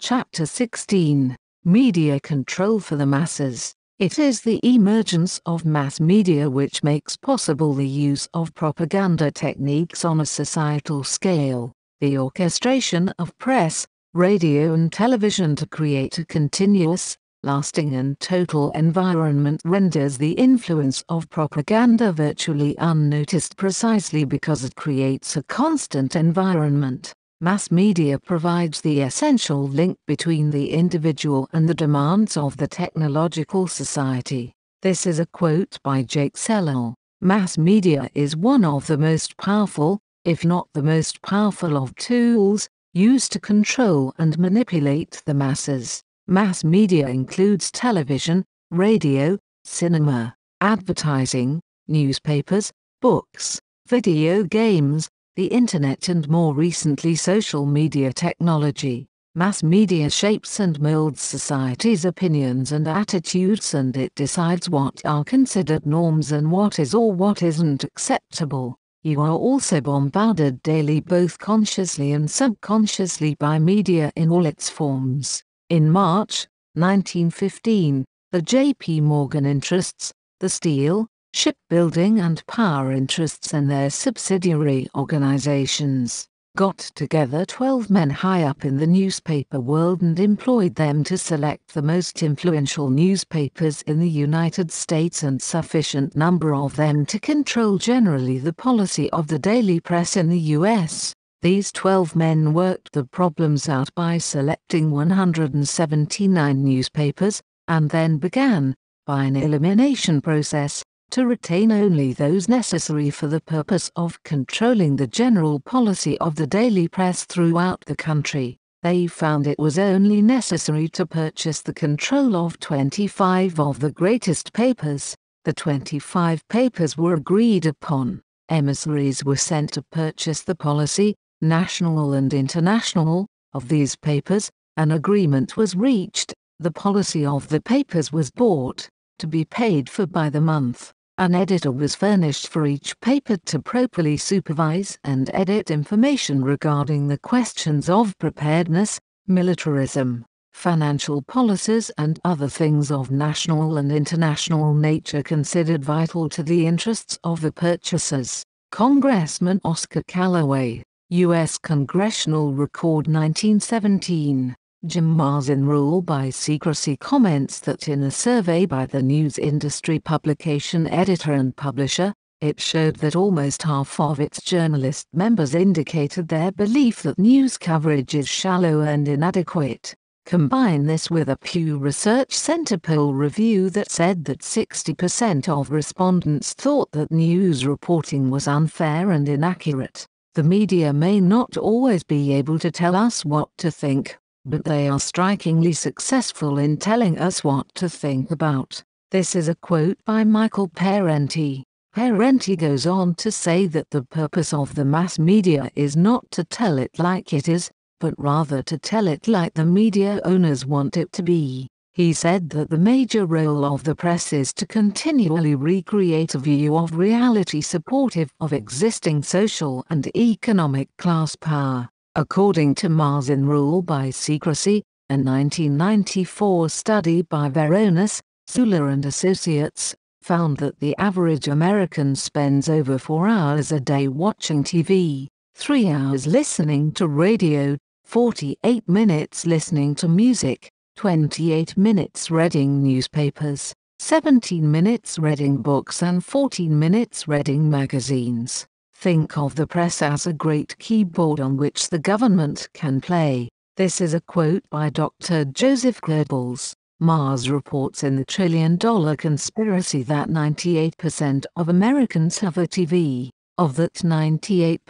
Chapter 16 Media Control for the Masses. It is the emergence of mass media which makes possible the use of propaganda techniques on a societal scale, the orchestration of press, radio, and television to create a continuous, lasting, and total environment renders the influence of propaganda virtually unnoticed precisely because it creates a constant environment. Mass media provides the essential link between the individual and the demands of the technological society. This is a quote by Jake Sellel. Mass media is one of the most powerful, if not the most powerful of tools, used to control and manipulate the masses. Mass media includes television, radio, cinema, advertising, newspapers, books, video games, the internet and more recently social media technology, mass media shapes and molds society's opinions and attitudes and it decides what are considered norms and what is or what isn't acceptable. You are also bombarded daily both consciously and subconsciously by media in all its forms. In March 1915, the J.P. Morgan interests, the steel, shipbuilding and power interests and their subsidiary organizations, got together 12 men high up in the newspaper world and employed them to select the most influential newspapers in the United States and sufficient number of them to control generally the policy of the daily press in the U.S. These 12 men worked the problems out by selecting 179 newspapers, and then began, by an elimination process, to retain only those necessary for the purpose of controlling the general policy of the daily press throughout the country, they found it was only necessary to purchase the control of 25 of the greatest papers. The 25 papers were agreed upon, emissaries were sent to purchase the policy, national and international, of these papers, an agreement was reached, the policy of the papers was bought, to be paid for by the month. An editor was furnished for each paper to properly supervise and edit information regarding the questions of preparedness, militarism, financial policies and other things of national and international nature considered vital to the interests of the purchasers. Congressman Oscar Calloway, U.S. Congressional Record 1917 Jim Mars Rule by Secrecy comments that in a survey by the news industry publication editor and publisher, it showed that almost half of its journalist members indicated their belief that news coverage is shallow and inadequate. Combine this with a Pew Research Center poll review that said that 60% of respondents thought that news reporting was unfair and inaccurate. The media may not always be able to tell us what to think but they are strikingly successful in telling us what to think about. This is a quote by Michael Parenti. Parenti goes on to say that the purpose of the mass media is not to tell it like it is, but rather to tell it like the media owners want it to be. He said that the major role of the press is to continually recreate a view of reality supportive of existing social and economic class power. According to Marsin rule by secrecy, a 1994 study by Veronis, Sula and Associates, found that the average American spends over four hours a day watching TV, three hours listening to radio, 48 minutes listening to music, 28 minutes reading newspapers, 17 minutes reading books and 14 minutes reading magazines. Think of the press as a great keyboard on which the government can play. This is a quote by Dr. Joseph Goebbels. Mars reports in the Trillion Dollar Conspiracy that 98% of Americans have a TV. Of that 98%,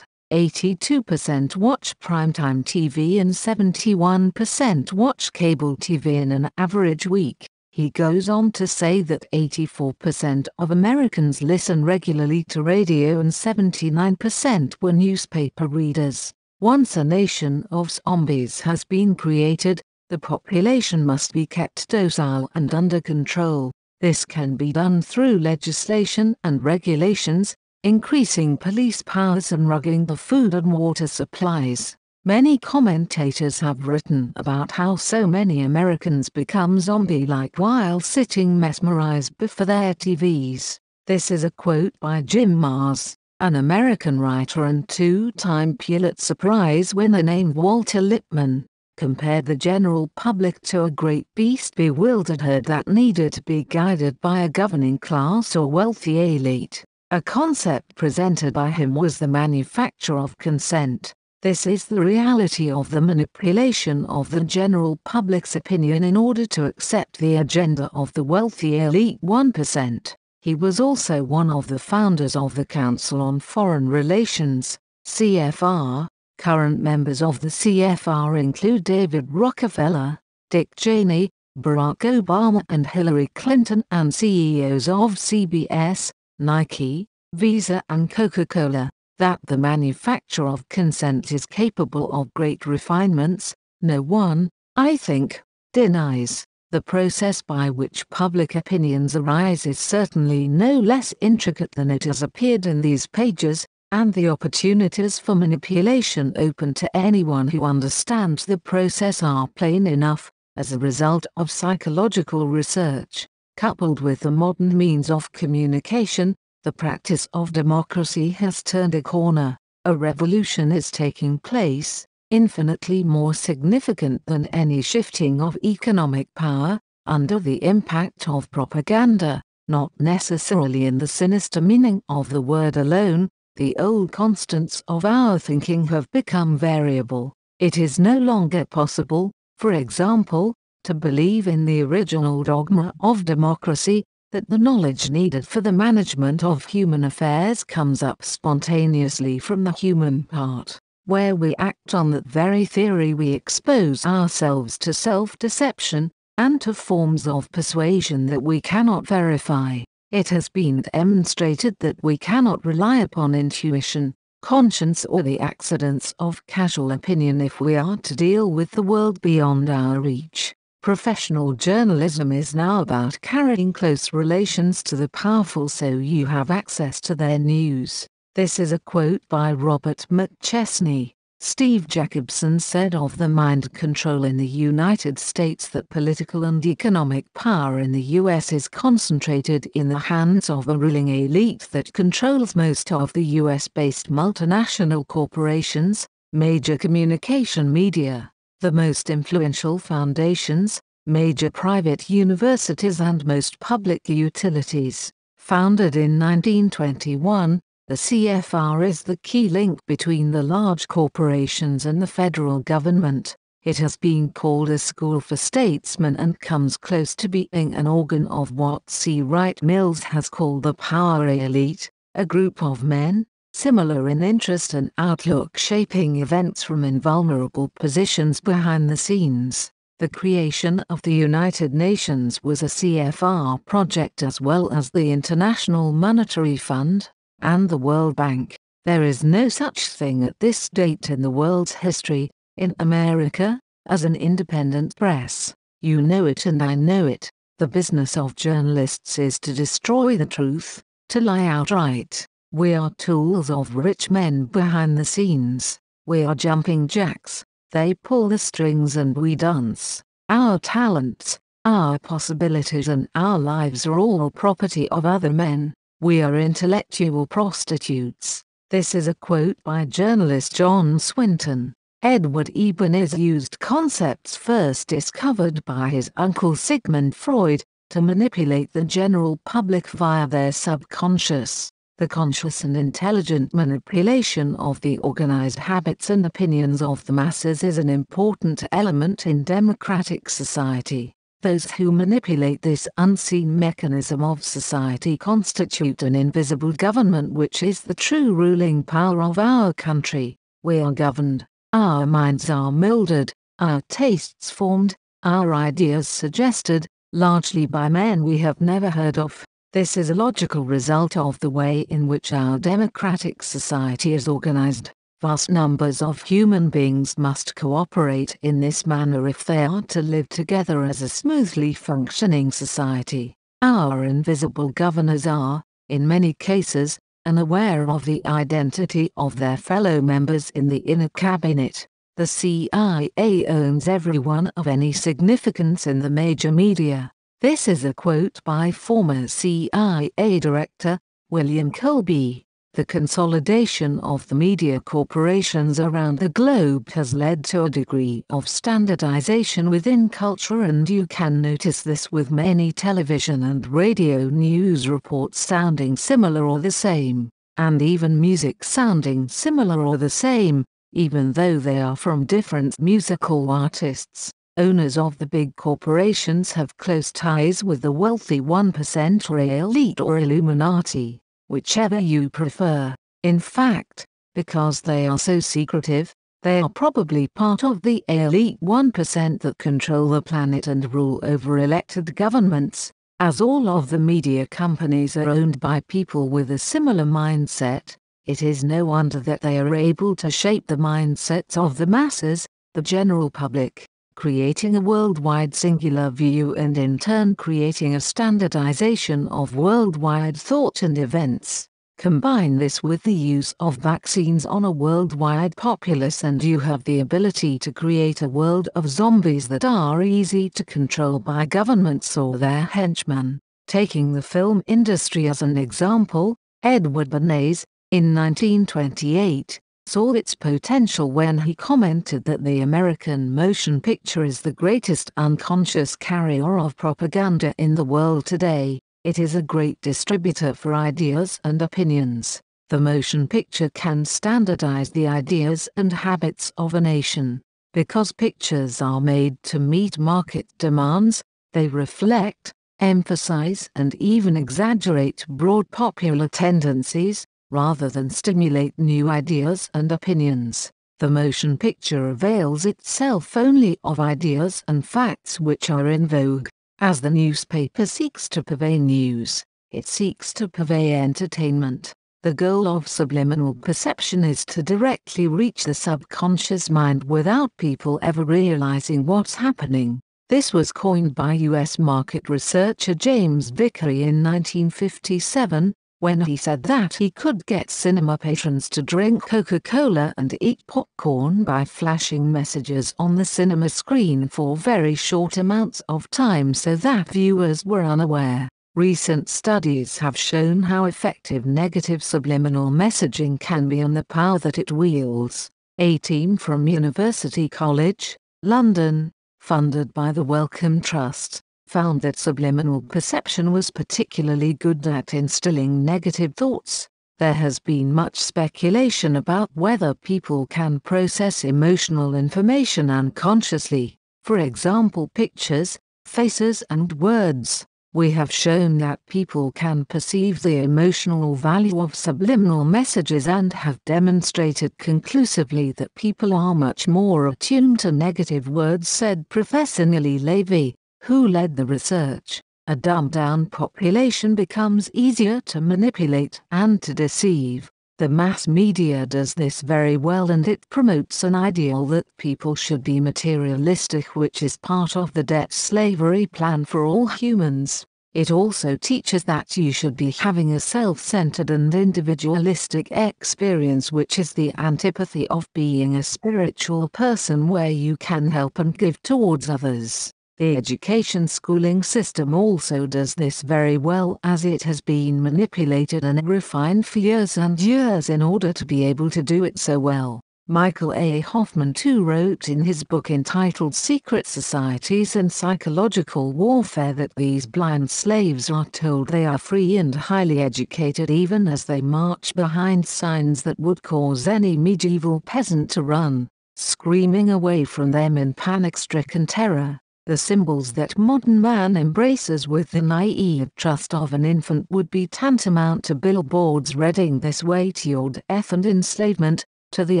82% watch primetime TV and 71% watch cable TV in an average week. He goes on to say that 84% of Americans listen regularly to radio and 79% were newspaper readers. Once a nation of zombies has been created, the population must be kept docile and under control. This can be done through legislation and regulations, increasing police powers and rugging the food and water supplies. Many commentators have written about how so many Americans become zombie-like while sitting mesmerized before their TVs. This is a quote by Jim Mars, an American writer and two-time Pulitzer Prize winner named Walter Lippmann, compared the general public to a great beast bewildered herd that needed to be guided by a governing class or wealthy elite. A concept presented by him was the manufacture of consent this is the reality of the manipulation of the general public's opinion in order to accept the agenda of the wealthy elite 1%. He was also one of the founders of the Council on Foreign Relations, CFR. Current members of the CFR include David Rockefeller, Dick Cheney, Barack Obama and Hillary Clinton and CEOs of CBS, Nike, Visa and Coca-Cola that the manufacture of consent is capable of great refinements, no one, I think, denies. The process by which public opinions arise is certainly no less intricate than it has appeared in these pages, and the opportunities for manipulation open to anyone who understands the process are plain enough, as a result of psychological research, coupled with the modern means of communication, the practice of democracy has turned a corner, a revolution is taking place, infinitely more significant than any shifting of economic power, under the impact of propaganda, not necessarily in the sinister meaning of the word alone, the old constants of our thinking have become variable. It is no longer possible, for example, to believe in the original dogma of democracy, that the knowledge needed for the management of human affairs comes up spontaneously from the human part, where we act on that very theory we expose ourselves to self-deception, and to forms of persuasion that we cannot verify. It has been demonstrated that we cannot rely upon intuition, conscience or the accidents of casual opinion if we are to deal with the world beyond our reach. Professional journalism is now about carrying close relations to the powerful so you have access to their news. This is a quote by Robert McChesney. Steve Jacobson said of the mind control in the United States that political and economic power in the U.S. is concentrated in the hands of a ruling elite that controls most of the U.S.-based multinational corporations, major communication media, the most influential foundations, major private universities and most public utilities. Founded in 1921, the CFR is the key link between the large corporations and the federal government. It has been called a school for statesmen and comes close to being an organ of what C. Wright Mills has called the power elite, a group of men, similar in interest and outlook shaping events from invulnerable positions behind the scenes. The creation of the United Nations was a CFR project as well as the International Monetary Fund, and the World Bank. There is no such thing at this date in the world's history, in America, as an independent press. You know it and I know it. The business of journalists is to destroy the truth, to lie outright. We are tools of rich men behind the scenes. We are jumping jacks. They pull the strings and we dance. Our talents, our possibilities and our lives are all property of other men. We are intellectual prostitutes. This is a quote by journalist John Swinton. Edward Ebenezer used concepts first discovered by his uncle Sigmund Freud to manipulate the general public via their subconscious the conscious and intelligent manipulation of the organized habits and opinions of the masses is an important element in democratic society. Those who manipulate this unseen mechanism of society constitute an invisible government which is the true ruling power of our country. We are governed, our minds are moulded, our tastes formed, our ideas suggested, largely by men we have never heard of this is a logical result of the way in which our democratic society is organized. Vast numbers of human beings must cooperate in this manner if they are to live together as a smoothly functioning society. Our invisible governors are, in many cases, unaware of the identity of their fellow members in the inner cabinet. The CIA owns everyone of any significance in the major media, this is a quote by former CIA Director, William Colby. The consolidation of the media corporations around the globe has led to a degree of standardization within culture and you can notice this with many television and radio news reports sounding similar or the same, and even music sounding similar or the same, even though they are from different musical artists. Owners of the big corporations have close ties with the wealthy 1% or elite or Illuminati, whichever you prefer. In fact, because they are so secretive, they are probably part of the elite 1% that control the planet and rule over elected governments, as all of the media companies are owned by people with a similar mindset. It is no wonder that they are able to shape the mindsets of the masses, the general public creating a worldwide singular view and in turn creating a standardization of worldwide thought and events. Combine this with the use of vaccines on a worldwide populace and you have the ability to create a world of zombies that are easy to control by governments or their henchmen. Taking the film industry as an example, Edward Bernays, in 1928, saw its potential when he commented that the American motion picture is the greatest unconscious carrier of propaganda in the world today, it is a great distributor for ideas and opinions. The motion picture can standardize the ideas and habits of a nation. Because pictures are made to meet market demands, they reflect, emphasize and even exaggerate broad popular tendencies, rather than stimulate new ideas and opinions. The motion picture avails itself only of ideas and facts which are in vogue. As the newspaper seeks to purvey news, it seeks to purvey entertainment. The goal of subliminal perception is to directly reach the subconscious mind without people ever realizing what's happening. This was coined by U.S. market researcher James Vickery in 1957, when he said that he could get cinema patrons to drink Coca-Cola and eat popcorn by flashing messages on the cinema screen for very short amounts of time so that viewers were unaware. Recent studies have shown how effective negative subliminal messaging can be and the power that it wields. A team from University College, London, funded by the Wellcome Trust, found that subliminal perception was particularly good at instilling negative thoughts. There has been much speculation about whether people can process emotional information unconsciously, for example pictures, faces and words. We have shown that people can perceive the emotional value of subliminal messages and have demonstrated conclusively that people are much more attuned to negative words said Professor Nili Levy who led the research, a dumbed-down population becomes easier to manipulate and to deceive. The mass media does this very well and it promotes an ideal that people should be materialistic which is part of the debt slavery plan for all humans. It also teaches that you should be having a self-centered and individualistic experience which is the antipathy of being a spiritual person where you can help and give towards others. The education schooling system also does this very well as it has been manipulated and refined for years and years in order to be able to do it so well. Michael A. Hoffman too wrote in his book entitled Secret Societies and Psychological Warfare that these blind slaves are told they are free and highly educated even as they march behind signs that would cause any medieval peasant to run, screaming away from them in panic-stricken terror. The symbols that modern man embraces with the naive trust of an infant would be tantamount to billboards reading this way to your death and enslavement, to the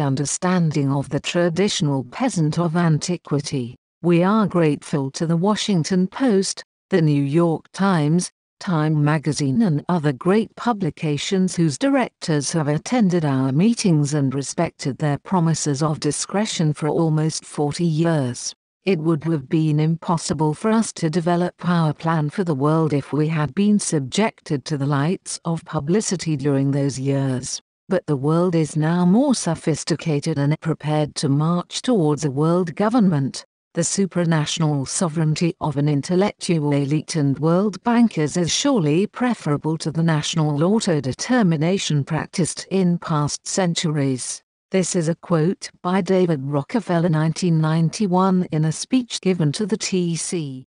understanding of the traditional peasant of antiquity. We are grateful to the Washington Post, the New York Times, Time magazine and other great publications whose directors have attended our meetings and respected their promises of discretion for almost 40 years. It would have been impossible for us to develop our plan for the world if we had been subjected to the lights of publicity during those years. But the world is now more sophisticated and prepared to march towards a world government. The supranational sovereignty of an intellectual elite and world bankers is surely preferable to the national autodetermination practiced in past centuries. This is a quote by David Rockefeller 1991 in a speech given to the TC.